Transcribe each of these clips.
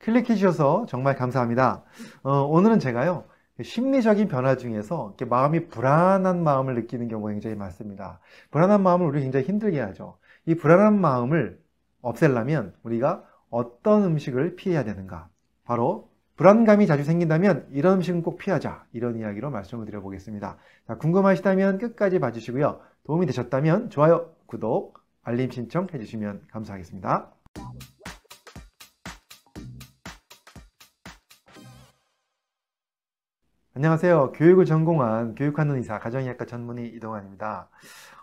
클릭해 주셔서 정말 감사합니다. 어, 오늘은 제가요. 심리적인 변화 중에서 마음이 불안한 마음을 느끼는 경우가 굉장히 많습니다. 불안한 마음을 우리 굉장히 힘들게 하죠. 이 불안한 마음을 없애려면 우리가 어떤 음식을 피해야 되는가? 바로 불안감이 자주 생긴다면 이런 음식은 꼭 피하자. 이런 이야기로 말씀을 드려보겠습니다. 자, 궁금하시다면 끝까지 봐주시고요. 도움이 되셨다면 좋아요, 구독, 알림 신청 해주시면 감사하겠습니다. 안녕하세요. 교육을 전공한 교육하는 의사 가정의학과 전문의 이동환입니다.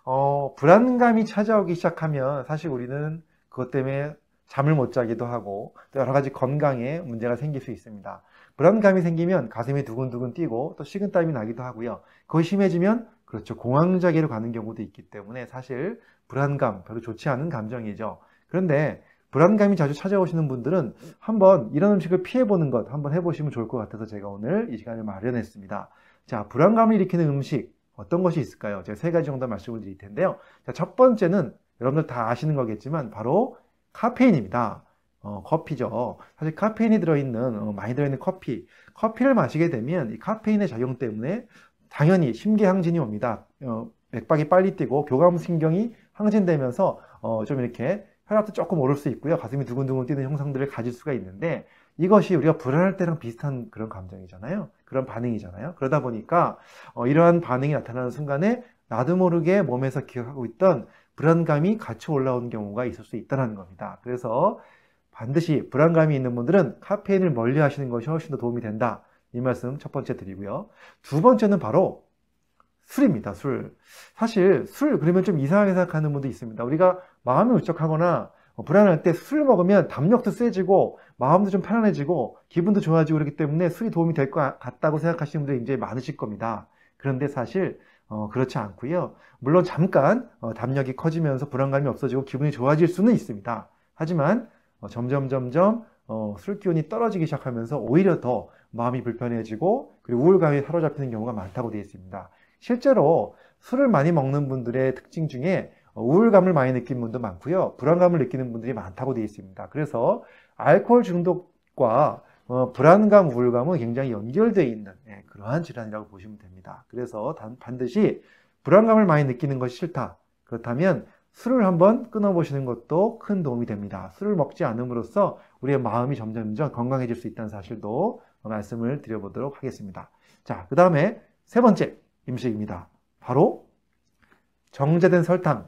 어, 불안감이 찾아오기 시작하면 사실 우리는 그것 때문에 잠을 못 자기도 하고 또 여러 가지 건강에 문제가 생길 수 있습니다. 불안감이 생기면 가슴이 두근두근 뛰고 또 식은땀이 나기도 하고요. 그거 심해지면 그렇죠. 공황장애로 가는 경우도 있기 때문에 사실 불안감 별로 좋지 않은 감정이죠. 그런데 불안감이 자주 찾아오시는 분들은 한번 이런 음식을 피해보는 것 한번 해보시면 좋을 것 같아서 제가 오늘 이 시간을 마련했습니다. 자, 불안감을 일으키는 음식 어떤 것이 있을까요? 제가 세 가지 정도 말씀을 드릴 텐데요. 자, 첫 번째는 여러분들 다 아시는 거겠지만 바로 카페인입니다. 어, 커피죠. 사실 카페인이 들어있는 어, 많이 들어있는 커피, 커피를 마시게 되면 이 카페인의 작용 때문에 당연히 심계항진이 옵니다. 어, 맥박이 빨리 뛰고 교감신경이 항진되면서 어, 좀 이렇게 혈압도 조금 오를 수 있고요. 가슴이 두근두근 뛰는 형상들을 가질 수가 있는데 이것이 우리가 불안할 때랑 비슷한 그런 감정이잖아요. 그런 반응이잖아요. 그러다 보니까 어, 이러한 반응이 나타나는 순간에 나도 모르게 몸에서 기억하고 있던 불안감이 같이 올라오는 경우가 있을 수 있다는 겁니다. 그래서 반드시 불안감이 있는 분들은 카페인을 멀리 하시는 것이 훨씬 더 도움이 된다. 이 말씀 첫 번째 드리고요. 두 번째는 바로 술입니다. 술. 사실 술 그러면 좀 이상하게 생각하는 분도 있습니다. 우리가 마음이 울적하거나 어, 불안할 때 술 먹으면 담력도 세지고 마음도 좀 편안해지고 기분도 좋아지고 그렇기 때문에 술이 도움이 될 것 같다고 생각하시는 분들이 이제 많으실 겁니다. 그런데 사실 어, 그렇지 않고요. 물론 잠깐 어, 담력이 커지면서 불안감이 없어지고 기분이 좋아질 수는 있습니다. 하지만 어, 점점 점점 어, 술 기운이 떨어지기 시작하면서 오히려 더 마음이 불편해지고 그리고 우울감이 사로잡히는 경우가 많다고 되어 있습니다. 실제로 술을 많이 먹는 분들의 특징 중에 우울감을 많이 느끼는 분도 많고요. 불안감을 느끼는 분들이 많다고 되어 있습니다. 그래서 알코올 중독과 어, 불안감, 우울감은 굉장히 연결되어 있는 예, 그러한 질환이라고 보시면 됩니다. 그래서 단, 반드시 불안감을 많이 느끼는 것이 싫다. 그렇다면 술을 한번 끊어보시는 것도 큰 도움이 됩니다. 술을 먹지 않음으로써 우리의 마음이 점점점 건강해질 수 있다는 사실도 말씀을 드려보도록 하겠습니다. 자, 그 다음에 세 번째, 음식입니다. 바로 정제된 설탕,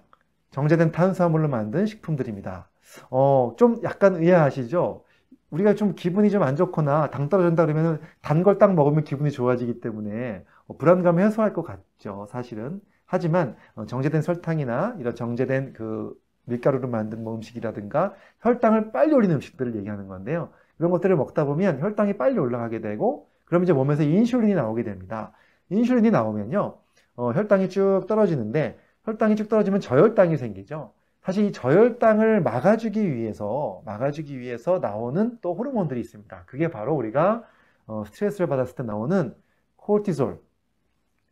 정제된 탄수화물로 만든 식품들입니다. 어, 좀 약간 의아하시죠? 우리가 좀 기분이 좀 안 좋거나 당 떨어진다 그러면 단걸 딱 먹으면 기분이 좋아지기 때문에 어, 불안감을 해소할 것 같죠, 사실은. 하지만 어, 정제된 설탕이나 이런 정제된 그 밀가루로 만든 뭐 음식이라든가 혈당을 빨리 올리는 음식들을 얘기하는 건데요. 이런 것들을 먹다 보면 혈당이 빨리 올라가게 되고 그럼 이제 몸에서 인슐린이 나오게 됩니다. 인슐린이 나오면요. 어, 혈당이 쭉 떨어지는데 혈당이 쭉 떨어지면 저혈당이 생기죠. 사실 이 저혈당을 막아주기 위해서 막아주기 위해서 나오는 또 호르몬들이 있습니다. 그게 바로 우리가 어, 스트레스를 받았을 때 나오는 코르티솔,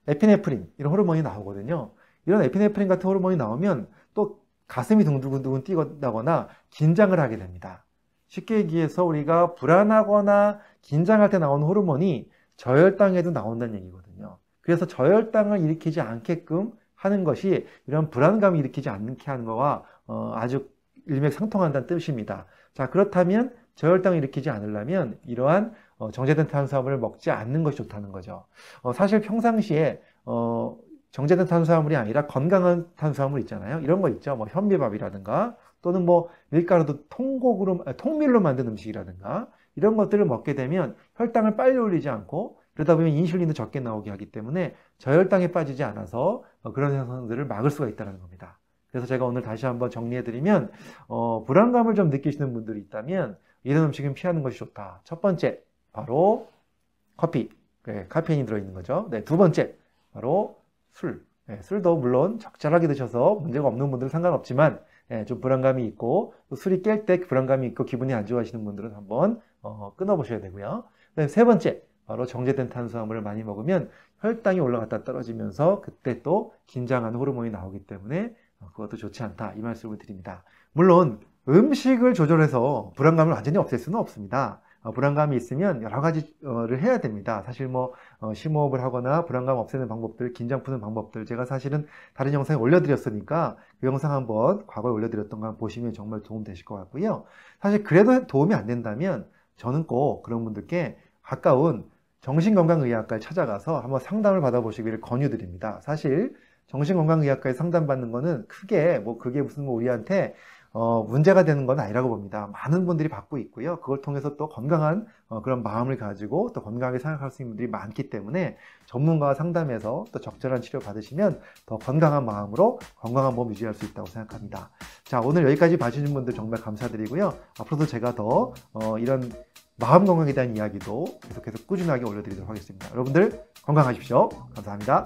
에피네프린 이런 호르몬이 나오거든요. 이런 에피네프린 같은 호르몬이 나오면 또 가슴이 둥둥둥둥 뛰거나 긴장을 하게 됩니다. 쉽게 얘기해서 우리가 불안하거나 긴장할 때 나오는 호르몬이 저혈당에도 나온다는 얘기거든요. 그래서 저혈당을 일으키지 않게끔 하는 것이 이런 불안감을 일으키지 않게 하는 거와 어, 아주 일맥상통한다는 뜻입니다. 자 그렇다면 저혈당을 일으키지 않으려면 이러한 어, 정제된 탄수화물을 먹지 않는 것이 좋다는 거죠. 어, 사실 평상시에 어, 정제된 탄수화물이 아니라 건강한 탄수화물 있잖아요. 이런 거 있죠. 뭐 현미밥이라든가 또는 뭐 밀가루도 통곡으로 아, 통밀로 만든 음식이라든가 이런 것들을 먹게 되면 혈당을 빨리 올리지 않고 그러다 보면 인슐린도 적게 나오게 하기 때문에 저혈당에 빠지지 않아서 어, 그런 현상들을 막을 수가 있다는 겁니다. 그래서 제가 오늘 다시 한번 정리해드리면 어, 불안감을 좀 느끼시는 분들이 있다면 이런 음식은 피하는 것이 좋다. 첫 번째 바로 커피, 네, 카페인이 들어있는 거죠. 네, 두 번째 바로 술. 네, 술도 물론 적절하게 드셔서 문제가 없는 분들은 상관없지만 예, 좀 불안감이 있고 술이 깰 때 불안감이 있고 기분이 안 좋아하시는 분들은 한번 어, 끊어보셔야 되고요. 세 번째, 바로 정제된 탄수화물을 많이 먹으면 혈당이 올라갔다 떨어지면서 그때 또 긴장하는 호르몬이 나오기 때문에 어, 그것도 좋지 않다 이 말씀을 드립니다. 물론 음식을 조절해서 불안감을 완전히 없앨 수는 없습니다. 어, 불안감이 있으면 여러 가지를 어, 해야 됩니다. 사실 뭐 심호흡을 하거나 불안감 없애는 방법들, 긴장 푸는 방법들 제가 사실은 다른 영상에 올려드렸으니까 그 영상 한번 과거에 올려드렸던 거 보시면 정말 도움 되실 것 같고요. 사실 그래도 도움이 안 된다면 저는 꼭 그런 분들께 가까운 정신건강의학과에 찾아가서 한번 상담을 받아보시기를 권유드립니다. 사실 정신건강의학과에 상담받는 거는 크게 뭐 그게 무슨 뭐 우리한테 어, 문제가 되는 건 아니라고 봅니다. 많은 분들이 받고 있고요. 그걸 통해서 또 건강한 어, 그런 마음을 가지고 또 건강하게 생각할 수 있는 분들이 많기 때문에 전문가와 상담해서 또 적절한 치료 받으시면 더 건강한 마음으로 건강한 몸 유지할 수 있다고 생각합니다. 자, 오늘 여기까지 봐주신 분들 정말 감사드리고요. 앞으로도 제가 더 어, 이런 마음 건강에 대한 이야기도 계속해서 꾸준하게 올려드리도록 하겠습니다. 여러분들 건강하십시오. 감사합니다.